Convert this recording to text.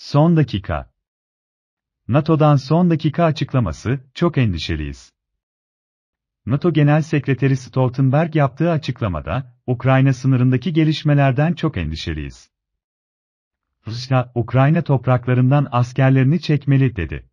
Son dakika. NATO'dan son dakika açıklaması, çok endişeliyiz. NATO Genel Sekreteri Stoltenberg yaptığı açıklamada, Ukrayna sınırındaki gelişmelerden çok endişeliyiz. Rusya, Ukrayna topraklarından askerlerini çekmeli dedi.